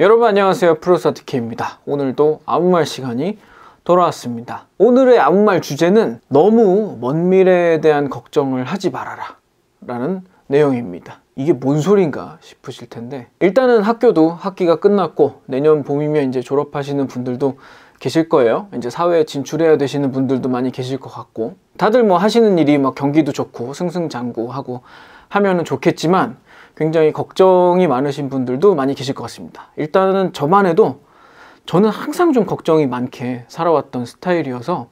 여러분 안녕하세요 프로서티케입니다 오늘도 아무 말 시간이 돌아왔습니다 오늘의 아무 말 주제는 너무 먼 미래에 대한 걱정을 하지 말아라 라는 내용입니다 이게 뭔 소린가 싶으실 텐데 일단은 학교도 학기가 끝났고 내년 봄이면 이제 졸업하시는 분들도 계실 거예요 이제 사회에 진출해야 되시는 분들도 많이 계실 것 같고 다들 뭐 하시는 일이 막 경기도 좋고 승승장구하고 하면은 좋겠지만 굉장히 걱정이 많으신 분들도 많이 계실 것 같습니다. 일단은 저만 해도 저는 항상 좀 걱정이 많게 살아왔던 스타일이어서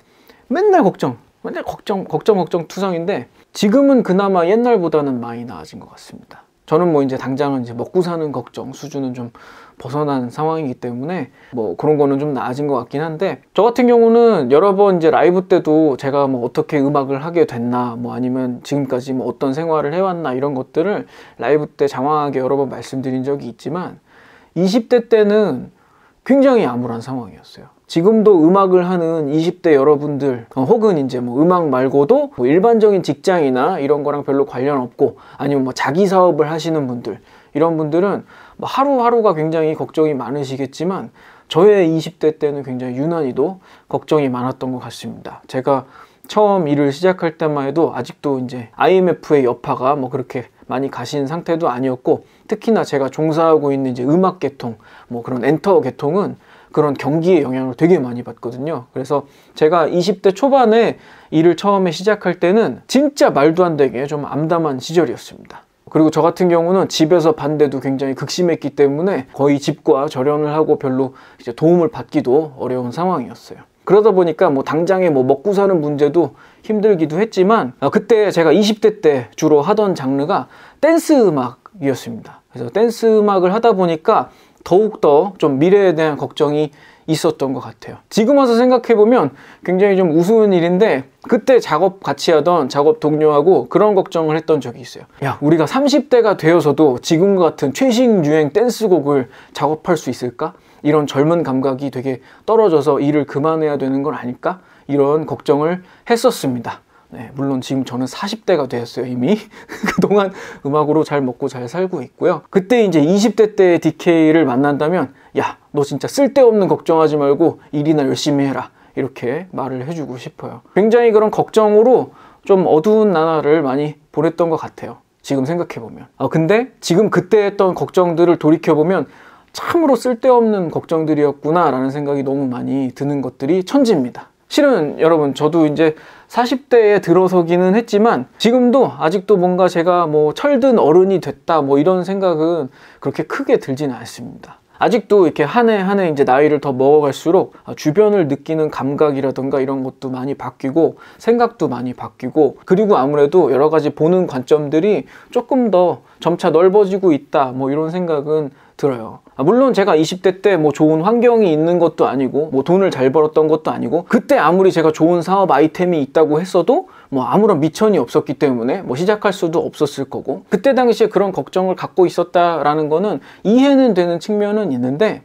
맨날 걱정, 맨날 걱정, 걱정, 걱정 투성인데 지금은 그나마 옛날보다는 많이 나아진 것 같습니다. 저는 뭐 이제 당장은 이제 먹고 사는 걱정 수준은 좀 벗어난 상황이기 때문에 뭐 그런 거는 좀 나아진 것 같긴 한데 저 같은 경우는 여러 번 이제 라이브 때도 제가 뭐 어떻게 음악을 하게 됐나 뭐 아니면 지금까지 뭐 어떤 생활을 해왔나 이런 것들을 라이브 때 장황하게 여러 번 말씀드린 적이 있지만 20대 때는 굉장히 암울한 상황이었어요. 지금도 음악을 하는 20대 여러분들 혹은 이제 뭐 음악 말고도 뭐 일반적인 직장이나 이런 거랑 별로 관련 없고 아니면 뭐 자기 사업을 하시는 분들 이런 분들은 뭐 하루하루가 굉장히 걱정이 많으시겠지만 저의 20대 때는 굉장히 유난히도 걱정이 많았던 것 같습니다. 제가 처음 일을 시작할 때만 해도 아직도 이제 IMF의 여파가 뭐 그렇게 많이 가신 상태도 아니었고 특히나 제가 종사하고 있는 이제 음악 계통 뭐 그런 엔터 계통은 그런 경기의 영향을 되게 많이 받거든요. 그래서 제가 20대 초반에 일을 처음에 시작할 때는 진짜 말도 안 되게 좀 암담한 시절이었습니다. 그리고 저 같은 경우는 집에서 반대도 굉장히 극심했기 때문에 거의 집과 절연을 하고 별로 이제 도움을 받기도 어려운 상황이었어요. 그러다 보니까 뭐 당장에 뭐 먹고 사는 문제도 힘들기도 했지만 아, 그때 제가 20대 때 주로 하던 장르가 댄스 음악이었습니다. 그래서 댄스 음악을 하다 보니까 더욱더 좀 미래에 대한 걱정이 있었던 것 같아요. 지금 와서 생각해보면 굉장히 좀 우스운 일인데 그때 작업 같이 하던 작업 동료하고 그런 걱정을 했던 적이 있어요. 야 우리가 30대가 되어서도 지금 같은 최신 유행 댄스곡을 작업할 수 있을까? 이런 젊은 감각이 되게 떨어져서 일을 그만해야 되는 건 아닐까? 이런 걱정을 했었습니다. 네, 물론 지금 저는 40대가 되었어요 이미 그동안 음악으로 잘 먹고 잘 살고 있고요 그때 이제 20대 때의 DK를 만난다면 야 너 진짜 쓸데없는 걱정하지 말고 일이나 열심히 해라 이렇게 말을 해주고 싶어요 굉장히 그런 걱정으로 좀 어두운 나날을 많이 보냈던 것 같아요 지금 생각해보면 아, 근데 지금 그때 했던 걱정들을 돌이켜보면 참으로 쓸데없는 걱정들이었구나 라는 생각이 너무 많이 드는 것들이 천지입니다 실은 여러분 저도 이제 40대에 들어서기는 했지만 지금도 아직도 뭔가 제가 뭐 철든 어른이 됐다 뭐 이런 생각은 그렇게 크게 들지는 않습니다. 아직도 이렇게 한 해 한 해 이제 나이를 더 먹어갈수록 주변을 느끼는 감각이라든가 이런 것도 많이 바뀌고 생각도 많이 바뀌고 그리고 아무래도 여러 가지 보는 관점들이 조금 더 점차 넓어지고 있다 뭐 이런 생각은 들어요. 아, 물론 제가 20대 때 뭐 좋은 환경이 있는 것도 아니고 뭐 돈을 잘 벌었던 것도 아니고 그때 아무리 제가 좋은 사업 아이템이 있다고 했어도 뭐 아무런 미천이 없었기 때문에 뭐 시작할 수도 없었을 거고 그때 당시에 그런 걱정을 갖고 있었다라는 거는 이해는 되는 측면은 있는데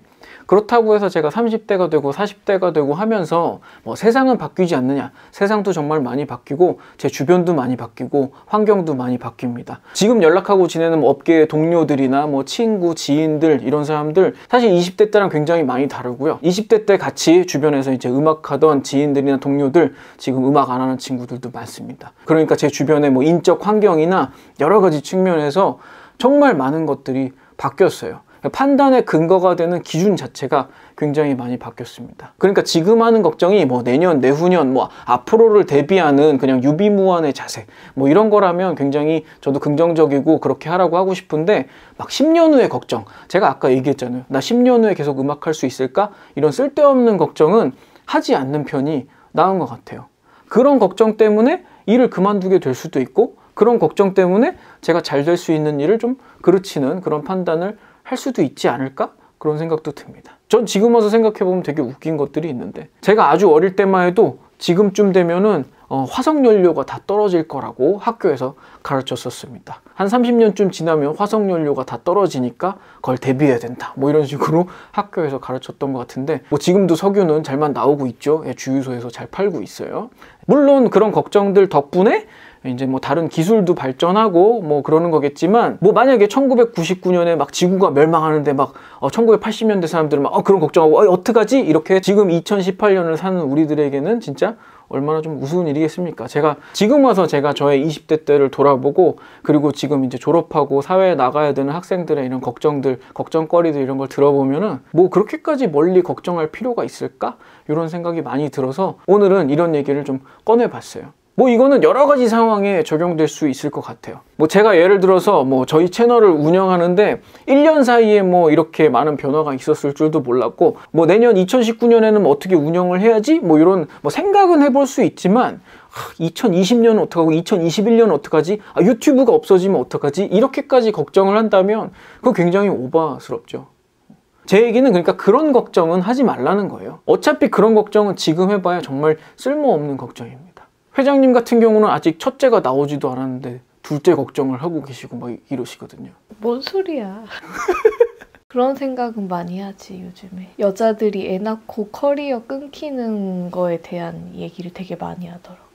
그렇다고 해서 제가 30대가 되고 40대가 되고 하면서 뭐 세상은 바뀌지 않느냐 세상도 정말 많이 바뀌고 제 주변도 많이 바뀌고 환경도 많이 바뀝니다 지금 연락하고 지내는 뭐 업계 의 동료들이나 뭐 친구 지인들 이런 사람들 사실 20대 때랑 굉장히 많이 다르고요 20대 때 같이 주변에서 이제 음악하던 지인들이나 동료들 지금 음악 안 하는 친구들도 많습니다 그러니까 제 주변의 뭐 인적 환경이나 여러 가지 측면에서 정말 많은 것들이 바뀌었어요 그러니까 판단의 근거가 되는 기준 자체가 굉장히 많이 바뀌었습니다. 그러니까 지금 하는 걱정이 뭐 내년, 내후년, 뭐 앞으로를 대비하는 그냥 유비무환의 자세 뭐 이런 거라면 굉장히 저도 긍정적이고 그렇게 하라고 하고 싶은데 막 10년 후의 걱정 제가 아까 얘기했잖아요. 나 10년 후에 계속 음악할 수 있을까? 이런 쓸데없는 걱정은 하지 않는 편이 나은 것 같아요. 그런 걱정 때문에 일을 그만두게 될 수도 있고 그런 걱정 때문에 제가 잘 될 수 있는 일을 좀 그르치는 그런 판단을 할 수도 있지 않을까? 그런 생각도 듭니다. 전 지금 와서 생각해보면 되게 웃긴 것들이 있는데 제가 아주 어릴 때만 해도 지금쯤 되면은 어, 화석연료가 다 떨어질 거라고 학교에서 가르쳤었습니다. 한 30년쯤 지나면 화석연료가 다 떨어지니까 그걸 대비해야 된다. 뭐 이런 식으로 학교에서 가르쳤던 것 같은데 뭐 지금도 석유는 잘만 나오고 있죠. 예, 주유소에서 잘 팔고 있어요. 물론 그런 걱정들 덕분에 이제 뭐 다른 기술도 발전하고 뭐 그러는 거겠지만 뭐 만약에 1999년에 막 지구가 멸망하는데 막어 1980년대 사람들은 막어 그런 걱정하고 어 어떡하지? 이렇게 지금 2018년을 사는 우리들에게는 진짜 얼마나 좀 우스운 일이겠습니까? 제가 지금 와서 제가 저의 20대 때를 돌아보고 그리고 지금 이제 졸업하고 사회에 나가야 되는 학생들의 이런 걱정들, 걱정거리들 이런 걸 들어보면은 뭐 그렇게까지 멀리 걱정할 필요가 있을까? 이런 생각이 많이 들어서 오늘은 이런 얘기를 좀 꺼내봤어요. 뭐 이거는 여러 가지 상황에 적용될 수 있을 것 같아요. 뭐 제가 예를 들어서 뭐 저희 채널을 운영하는데 1년 사이에 뭐 이렇게 많은 변화가 있었을 줄도 몰랐고 뭐 내년 2019년에는 뭐 어떻게 운영을 해야지 뭐 이런 뭐 생각은 해볼 수 있지만 2020년 아, 은 어떡하고 2021년 은 어떡하지? 아, 유튜브가 없어지면 어떡하지? 이렇게까지 걱정을 한다면 그거 굉장히 오바스럽죠. 제 얘기는 그러니까 그런 걱정은 하지 말라는 거예요. 어차피 그런 걱정은 지금 해봐야 정말 쓸모없는 걱정입니다. 회장님 같은 경우는 아직 첫째가 나오지도 않았는데 둘째 걱정을 하고 계시고 막 이러시거든요. 뭔 소리야. 그런 생각은 많이 하지 요즘에 여자들이 애 낳고 커리어 끊기는 거에 대한 얘기를 되게 많이 하더라고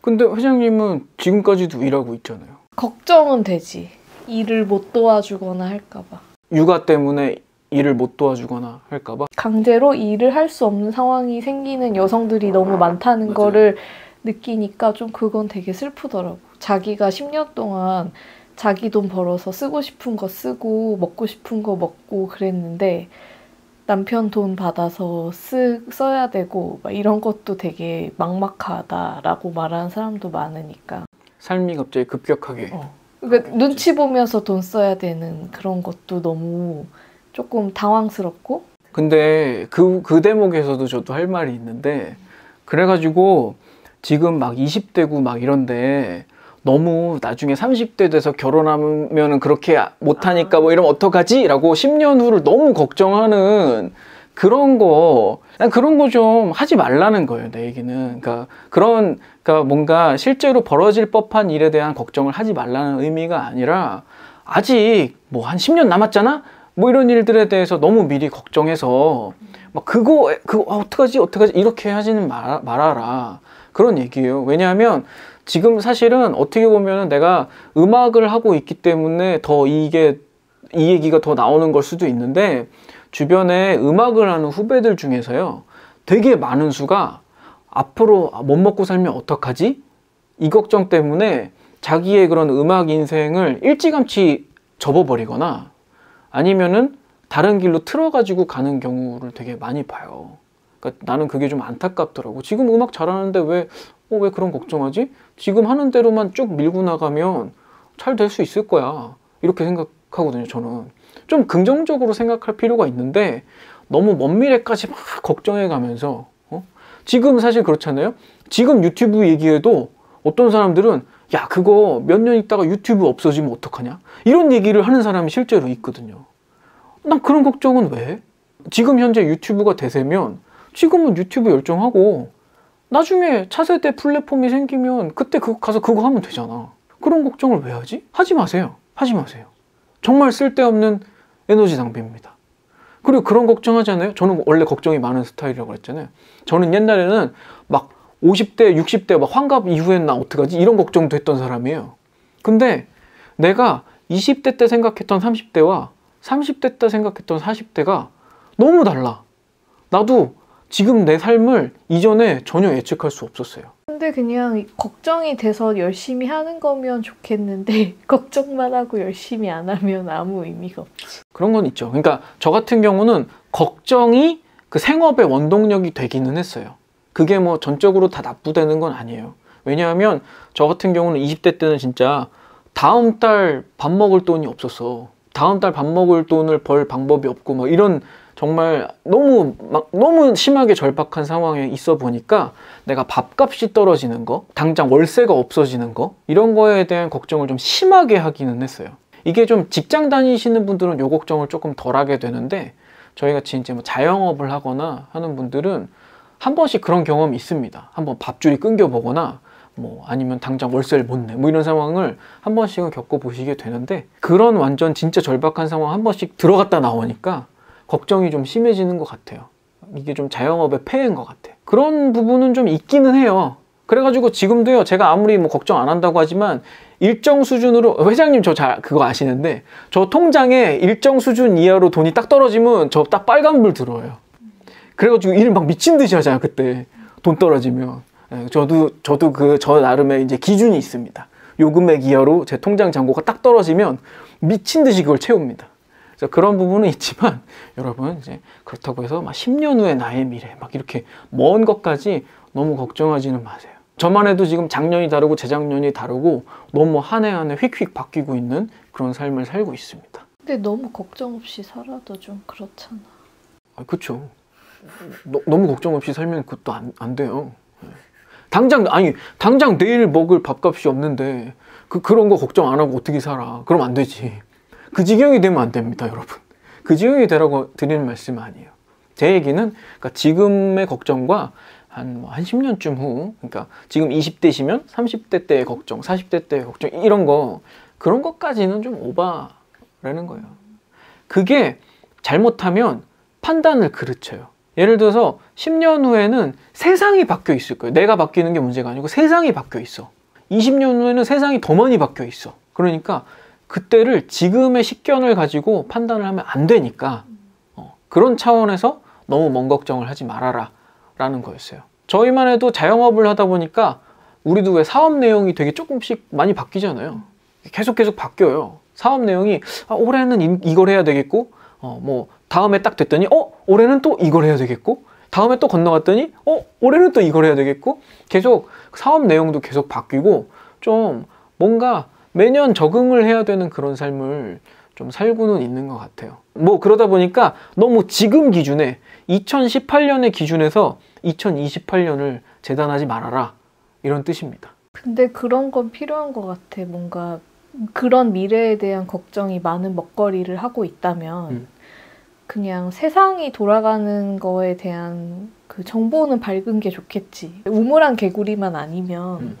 근데 회장님은 지금까지도 일하고 있잖아요 걱정은 되지 일을 못 도와주거나 할까봐 육아 때문에 일을 못 도와주거나 할까봐 강제로 일을 할 수 없는 상황이 생기는 여성들이 너무 많다는 맞아요. 거를 느끼니까 좀 그건 되게 슬프더라고. 자기가 10년 동안 자기 돈 벌어서 쓰고 싶은 거 쓰고 먹고 싶은 거 먹고 그랬는데 남편 돈 받아서 쓰, 써야 되고 막 이런 것도 되게 막막하다라고 말하는 사람도 많으니까 삶이 갑자기 급격하게 어. 그러니까 눈치 보면서 돈 써야 되는 그런 것도 너무 조금 당황스럽고 근데 그, 그 대목에서도 저도 할 말이 있는데 그래가지고 지금 막 20대고 막 이런데 너무 나중에 30대 돼서 결혼하면 그렇게 못하니까 뭐 이러면 어떡하지? 라고 10년 후를 너무 걱정하는 그런 거, 난 그런 거 좀 하지 말라는 거예요, 내 얘기는. 그러니까 그런, 그러니까 뭔가 실제로 벌어질 법한 일에 대한 걱정을 하지 말라는 의미가 아니라 아직 뭐 한 10년 남았잖아? 뭐 이런 일들에 대해서 너무 미리 걱정해서 막 그거, 그거, 아, 어떡하지? 어떡하지? 이렇게 하지는 말, 말아라. 그런 얘기예요. 왜냐하면 지금 사실은 어떻게 보면 내가 음악을 하고 있기 때문에 더 이게 이 얘기가 더 나오는 걸 수도 있는데 주변에 음악을 하는 후배들 중에서요 되게 많은 수가 앞으로 못 먹고 살면 어떡하지? 이 걱정 때문에 자기의 그런 음악 인생을 일찌감치 접어버리거나 아니면은 다른 길로 틀어가지고 가는 경우를 되게 많이 봐요. 그러니까 나는 그게 좀 안타깝더라고. 지금 음악 잘하는데 왜, 어, 왜 그런 걱정하지? 지금 하는 대로만 쭉 밀고 나가면 잘 될 수 있을 거야. 이렇게 생각하거든요, 저는. 좀 긍정적으로 생각할 필요가 있는데 너무 먼 미래까지 막 걱정해 가면서 어? 지금 사실 그렇잖아요. 지금 유튜브 얘기해도 어떤 사람들은 야, 그거 몇 년 있다가 유튜브 없어지면 어떡하냐? 이런 얘기를 하는 사람이 실제로 있거든요. 난 그런 걱정은 왜? 지금 현재 유튜브가 대세면 지금은 유튜브 열정하고 나중에 차세대 플랫폼이 생기면 그때 그거 가서 그거 하면 되잖아. 그런 걱정을 왜 하지? 하지 마세요. 하지 마세요. 정말 쓸데없는 에너지 낭비입니다. 그리고 그런 걱정하지 않아요? 저는 원래 걱정이 많은 스타일이라고 했잖아요. 저는 옛날에는 막 50대, 60대 막 환갑 이후엔 나 어떡하지? 이런 걱정도 했던 사람이에요. 근데 내가 20대 때 생각했던 30대와 30대 때 생각했던 40대가 너무 달라. 나도 지금 내 삶을 이전에 전혀 예측할 수 없었어요. 근데 그냥 걱정이 돼서 열심히 하는 거면 좋겠는데 걱정만 하고 열심히 안 하면 아무 의미가 없지. 그런 건 있죠. 그러니까 저 같은 경우는 걱정이 그 생업의 원동력이 되기는 했어요. 그게 뭐 전적으로 다 납부되는 건 아니에요. 왜냐하면 저 같은 경우는 20대 때는 진짜 다음 달 밥 먹을 돈이 없었어 다음 달 밥 먹을 돈을 벌 방법이 없고 막 뭐 이런 정말 너무 막 너무 심하게 절박한 상황에 있어 보니까 내가 밥값이 떨어지는 거, 당장 월세가 없어지는 거 이런 거에 대한 걱정을 좀 심하게 하기는 했어요. 이게 좀 직장 다니시는 분들은 요 걱정을 조금 덜하게 되는데 저희 같이 이뭐 자영업을 하거나 하는 분들은 한 번씩 그런 경험이 있습니다. 한번 밥줄이 끊겨 보거나 뭐 아니면 당장 월세를 못 내 뭐 이런 상황을 한 번씩은 겪어보시게 되는데 그런 완전 진짜 절박한 상황 한 번씩 들어갔다 나오니까 걱정이 좀 심해지는 것 같아요. 이게 좀 자영업의 폐해인 것 같아. 그런 부분은 좀 있기는 해요. 그래가지고 지금도요, 제가 아무리 뭐 걱정 안 한다고 하지만 일정 수준으로, 회장님 저 잘 그거 아시는데, 저 통장에 일정 수준 이하로 돈이 딱 떨어지면 저 딱 빨간불 들어요. 그래가지고 일을 막 미친 듯이 하잖아요, 그때. 돈 떨어지면. 예, 저도, 저도 그, 저 나름의 이제 기준이 있습니다. 요금액 이하로 제 통장 잔고가 딱 떨어지면 미친 듯이 그걸 채웁니다. 그래서 그런 부분은 있지만 여러분 이제 그렇다고 해서 막 10년 후의 나의 미래 막 이렇게 먼 것까지 너무 걱정하지는 마세요. 저만 해도 지금 작년이 다르고 재작년이 다르고 너무 한 해 한 해 휙휙 바뀌고 있는 그런 삶을 살고 있습니다. 근데 너무 걱정 없이 살아도 좀 그렇잖아. 아, 그쵸. 너, 너무 걱정 없이 살면 그것도 안, 안 돼요. 당장, 아니, 당장 내일 먹을 밥값이 없는데 그, 그런 거 걱정 안 하고 어떻게 살아. 그럼 안 되지. 그 지경이 되면 안 됩니다, 여러분. 그 지경이 되라고 드리는 말씀 아니에요. 제 얘기는 그러니까 지금의 걱정과 한, 뭐 한 10년쯤 후, 그러니까 지금 20대시면 30대 때의 걱정, 40대 때의 걱정, 이런 거, 그런 것까지는 좀 오바라는 거예요. 그게 잘못하면 판단을 그르쳐요. 예를 들어서 10년 후에는 세상이 바뀌어 있을 거예요. 내가 바뀌는 게 문제가 아니고 세상이 바뀌어 있어. 20년 후에는 세상이 더 많이 바뀌어 있어. 그러니까 그때를 지금의 식견을 가지고 판단을 하면 안 되니까 어, 그런 차원에서 너무 먼 걱정을 하지 말아라 라는 거였어요 저희만 해도 자영업을 하다 보니까 우리도 왜 사업 내용이 되게 조금씩 많이 바뀌잖아요 계속 계속 바뀌어요 사업 내용이 아, 올해는 이, 걸 해야 되겠고 어, 뭐 다음에 딱 됐더니 어 올해는 또 이걸 해야 되겠고 다음에 또 건너갔더니 어 올해는 또 이걸 해야 되겠고 계속 사업 내용도 계속 바뀌고 좀 뭔가 매년 적응을 해야 되는 그런 삶을 좀 살고는 있는 것 같아요. 뭐 그러다 보니까 너무 지금 기준에 2018년의 기준에서 2028년을 재단하지 말아라 이런 뜻입니다. 근데 그런 건 필요한 것 같아. 뭔가 그런 미래에 대한 걱정이 많은 먹거리를 하고 있다면 음. 그냥 세상이 돌아가는 거에 대한 그 정보는 밝은 게 좋겠지. 우물안 개구리만 아니면 음.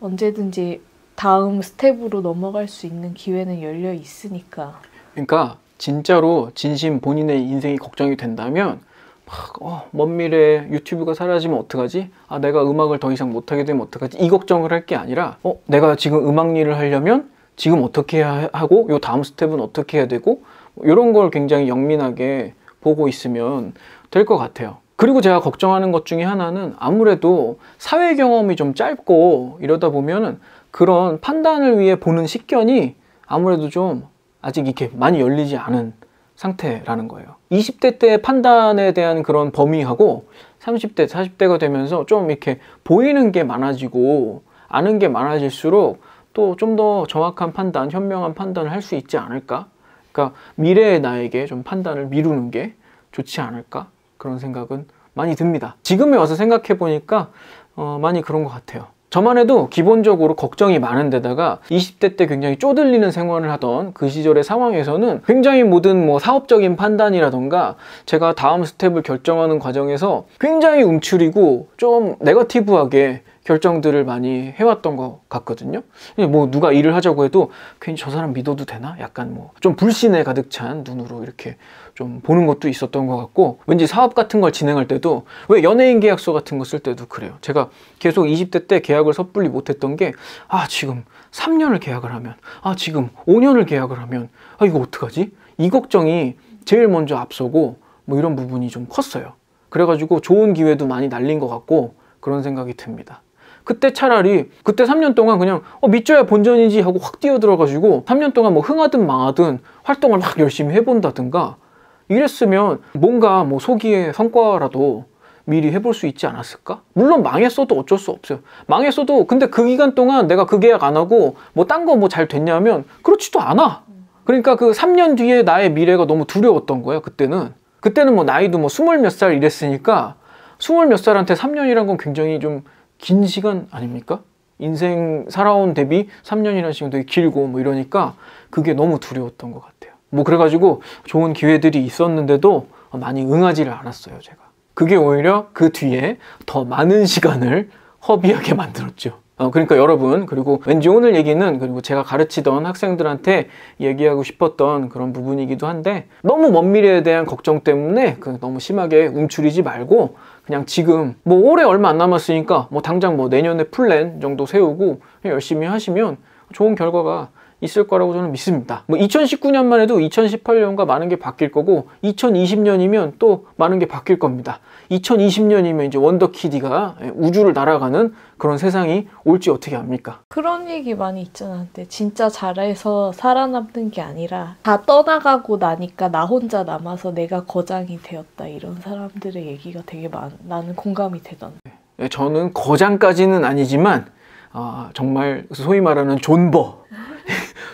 언제든지 다음 스텝으로 넘어갈 수 있는 기회는 열려 있으니까. 그러니까 진짜로 진심 본인의 인생이 걱정이 된다면 막, 어, 미래에 유튜브가 사라지면 어떡하지? 아, 내가 음악을 더 이상 못하게 되면 어떡하지? 이 걱정을 할 게 아니라, 어, 내가 지금 음악 일을 하려면 지금 어떻게 하고, 요 다음 스텝은 어떻게 해야 되고, 이런 걸 굉장히 영민하게 보고 있으면 될 것 같아요. 그리고 제가 걱정하는 것 중에 하나는 아무래도 사회 경험이 좀 짧고 이러다 보면은 그런 판단을 위해 보는 식견이 아무래도 좀 아직 이렇게 많이 열리지 않은 상태라는 거예요. 20대 때 판단에 대한 그런 범위하고 30대, 40대가 되면서 좀 이렇게 보이는 게 많아지고 아는 게 많아질수록 또 좀 더 정확한 판단, 현명한 판단을 할 수 있지 않을까? 그러니까 미래의 나에게 좀 판단을 미루는 게 좋지 않을까? 그런 생각은 많이 듭니다. 지금에 와서 생각해 보니까 어, 많이 그런 것 같아요. 저만 해도 기본적으로 걱정이 많은 데다가 20대 때 굉장히 쪼들리는 생활을 하던 그 시절의 상황에서는 굉장히 모든 뭐 사업적인 판단이라던가 제가 다음 스텝을 결정하는 과정에서 굉장히 움츠리고 좀 네거티브하게 결정들을 많이 해왔던 것 같거든요. 뭐 누가 일을 하자고 해도 괜히 저 사람 믿어도 되나? 약간 뭐 좀 불신에 가득 찬 눈으로 이렇게 좀 보는 것도 있었던 것 같고 왠지 사업 같은 걸 진행할 때도 왜 연예인 계약서 같은 거 쓸 때도 그래요. 제가 계속 20대 때 계약을 섣불리 못했던 게 아 지금 3년을 계약을 하면 아 지금 5년을 계약을 하면 아 이거 어떡하지? 이 걱정이 제일 먼저 앞서고 뭐 이런 부분이 좀 컸어요. 그래가지고 좋은 기회도 많이 날린 것 같고 그런 생각이 듭니다. 그때 차라리 그때 3년 동안 그냥 어 밑져야 본전이지 하고 확 뛰어들어가지고 3년 동안 뭐 흥하든 망하든 활동을 막 열심히 해본다든가 이랬으면 뭔가 뭐 소기의 성과라도 미리 해볼 수 있지 않았을까? 물론 망했어도 어쩔 수 없어요. 망했어도 근데 그 기간 동안 내가 그 계약 안 하고 뭐 딴 거 뭐 잘 됐냐면 그렇지도 않아. 그러니까 그 3년 뒤에 나의 미래가 너무 두려웠던 거야 그때는. 그때는 뭐 나이도 뭐 스물 몇 살 이랬으니까 스물 몇 살한테 3년이란 건 굉장히 좀긴 시간 아닙니까? 인생 살아온 대비 3년이라는 시간 되게 길고 뭐 이러니까 그게 너무 두려웠던 것 같아요. 뭐 그래가지고 좋은 기회들이 있었는데도 많이 응하지를 않았어요, 제가. 그게 오히려 그 뒤에 더 많은 시간을 허비하게 만들었죠. 어, 그러니까 여러분 그리고 왠지 오늘 얘기는 그리고 제가 가르치던 학생들한테 얘기하고 싶었던 그런 부분이기도 한데 너무 먼 미래에 대한 걱정 때문에 그 너무 심하게 움츠리지 말고 그냥 지금 뭐 올해 얼마 안 남았으니까 뭐 당장 뭐 내년에 플랜 정도 세우고 열심히 하시면 좋은 결과가 있을 거라고 저는 믿습니다. 뭐 2019년만 해도 2018년과 많은 게 바뀔 거고 2020년이면 또 많은 게 바뀔 겁니다. 2020년이면 이제 원더키디가 우주를 날아가는 그런 세상이 올지 어떻게 압니까? 그런 얘기 많이 있잖아. 근데 진짜 잘해서 살아남는 게 아니라 다 떠나가고 나니까 나 혼자 남아서 내가 거장이 되었다 이런 사람들의 얘기가 되게 많, 나는 공감이 되던데. 네, 저는 거장까지는 아니지만 아, 정말 소위 말하는 존버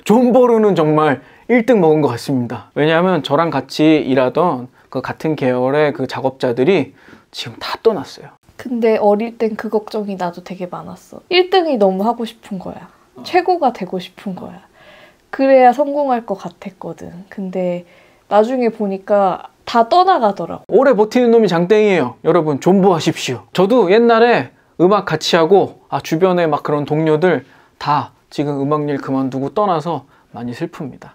존버로는 정말 1등 먹은 것 같습니다 왜냐하면 저랑 같이 일하던 그 같은 계열의 그 작업자들이 지금 다 떠났어요 근데 어릴 땐 그 걱정이 나도 되게 많았어 1등이 너무 하고 싶은 거야 어. 최고가 되고 싶은 거야 그래야 성공할 것 같았거든 근데 나중에 보니까 다 떠나가더라고 오래 버티는 놈이 장땡이에요 여러분 존버하십시오 저도 옛날에 음악 같이 하고 아 주변에 막 그런 동료들 다 지금 음악 일 그만두고 떠나서 많이 슬픕니다.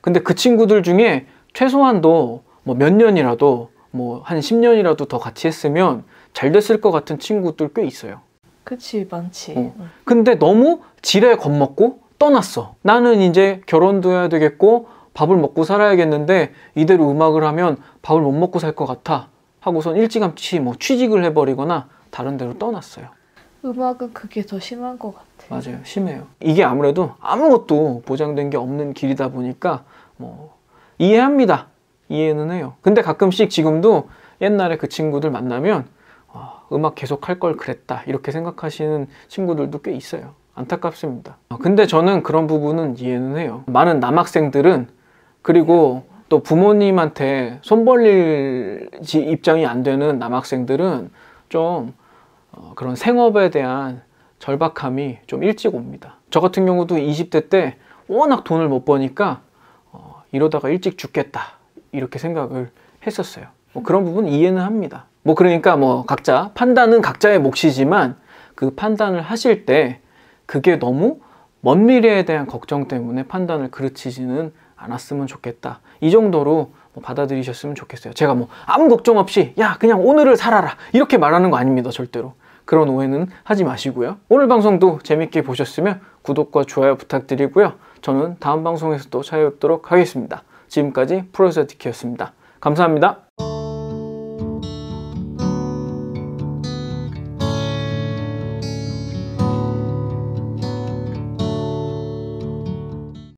근데 그 친구들 중에 최소한도 뭐몇 년이라도 뭐한 10년이라도 더 같이 했으면 잘 됐을 것 같은 친구들 꽤 있어요. 그치 많지. 어. 근데 너무 지레 겁먹고 떠났어. 나는 이제 결혼도 해야 되겠고 밥을 먹고 살아야겠는데 이대로 음악을 하면 밥을 못 먹고 살 것 같아 하고선 일찌감치 뭐 취직을 해버리거나 다른 데로 떠났어요. 음악은 그게 더 심한 것 같아. 맞아요. 심해요. 이게 아무래도 아무것도 보장된 게 없는 길이다 보니까 뭐 이해합니다. 이해는 해요. 근데 가끔씩 지금도 옛날에 그 친구들 만나면 어, 음악 계속 할 걸 그랬다 이렇게 생각하시는 친구들도 꽤 있어요. 안타깝습니다. 어, 근데 저는 그런 부분은 이해는 해요. 많은 남학생들은 그리고 또 부모님한테 손 벌릴 입장이 안 되는 남학생들은 좀 어, 그런 생업에 대한 절박함이 좀 일찍 옵니다. 저 같은 경우도 20대 때 워낙 돈을 못 버니까 어, 이러다가 일찍 죽겠다 이렇게 생각을 했었어요. 뭐 그런 부분 이해는 합니다. 뭐 그러니까 뭐 각자 판단은 각자의 몫이지만 그 판단을 하실 때 그게 너무 먼 미래에 대한 걱정 때문에 판단을 그르치지는 않았으면 좋겠다. 이 정도로 뭐 받아들이셨으면 좋겠어요. 제가 뭐 아무 걱정 없이 야 그냥 오늘을 살아라 이렇게 말하는 거 아닙니다 절대로. 그런 오해는 하지 마시고요. 오늘 방송도 재밌게 보셨으면 구독과 좋아요 부탁드리고요. 저는 다음 방송에서 또 찾아뵙도록 하겠습니다. 지금까지 프로세티키였습니다. 감사합니다.